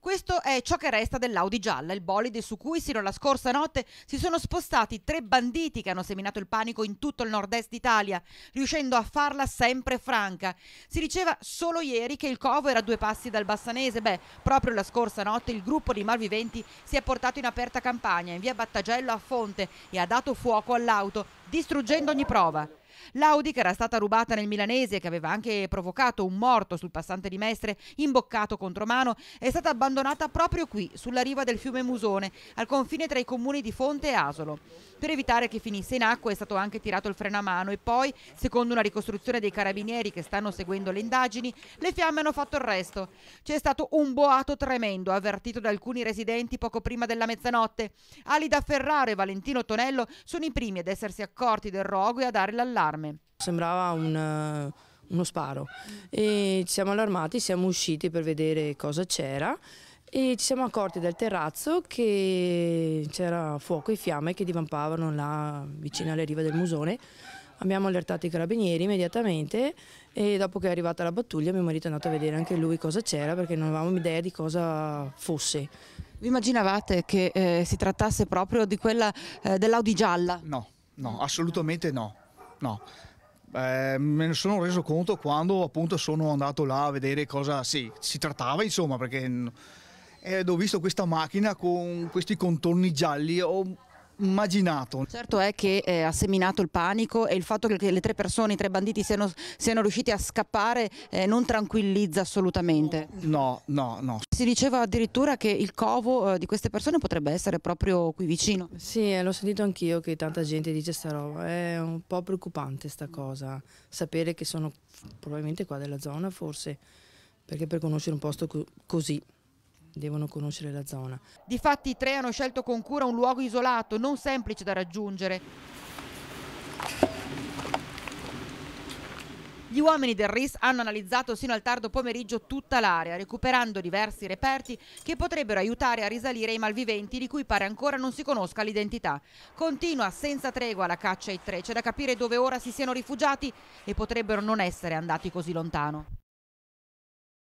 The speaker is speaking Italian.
Questo è ciò che resta dell'Audi gialla, il bolide su cui sino alla scorsa notte si sono spostati tre banditi che hanno seminato il panico in tutto il nord-est d'Italia, riuscendo a farla sempre franca. Si diceva solo ieri che il covo era a due passi dal Bassanese. Beh, proprio la scorsa notte il gruppo di malviventi si è portato in aperta campagna in via Battagello a Fonte e ha dato fuoco all'auto, distruggendo ogni prova. L'Audi che era stata rubata nel milanese e che aveva anche provocato un morto sul passante di Mestre imboccato contro mano è stata abbandonata proprio qui, sulla riva del fiume Musone, al confine tra i comuni di Fonte e Asolo. Per evitare che finisse in acqua è stato anche tirato il freno a mano e poi, secondo una ricostruzione dei carabinieri che stanno seguendo le indagini, le fiamme hanno fatto il resto. C'è stato un boato tremendo avvertito da alcuni residenti poco prima della mezzanotte. Alida Ferraro e Valentino Tonello sono i primi ad essersi accorti del rogo e a dare l'allarme allarme. Sembrava un, eh, uno sparo e ci siamo allarmati, siamo usciti per vedere cosa c'era e ci siamo accorti dal terrazzo che c'era fuoco e fiamme che divampavano là vicino alle rive del Musone. Abbiamo allertato i carabinieri immediatamente e dopo che è arrivata la battaglia mio marito è andato a vedere anche lui cosa c'era perché non avevamo idea di cosa fosse. Vi immaginavate che eh, si trattasse proprio di quella eh, dell'Audi gialla? No, no, assolutamente no no. Eh, me ne sono reso conto quando appunto sono andato là a vedere cosa sì, si trattava, insomma, perché ed eh, ho visto questa macchina con questi contorni gialli. Ho immaginato. Certo è che eh, ha seminato il panico e il fatto che le tre persone, i tre banditi siano, siano riusciti a scappare eh, non tranquillizza assolutamente. No, no, no. Si diceva addirittura che il covo eh, di queste persone potrebbe essere proprio qui vicino. Sì, eh, l'ho sentito anch'io che tanta gente dice sta roba, è un po' preoccupante sta cosa, sapere che sono probabilmente qua della zona forse, perché per conoscere un posto co così devono conoscere la zona. Difatti i tre hanno scelto con cura un luogo isolato, non semplice da raggiungere. Gli uomini del RIS hanno analizzato sino al tardo pomeriggio tutta l'area, recuperando diversi reperti che potrebbero aiutare a risalire i malviventi di cui pare ancora non si conosca l'identità. Continua senza tregua la caccia ai tre, c'è da capire dove ora si siano rifugiati e potrebbero non essere andati così lontano.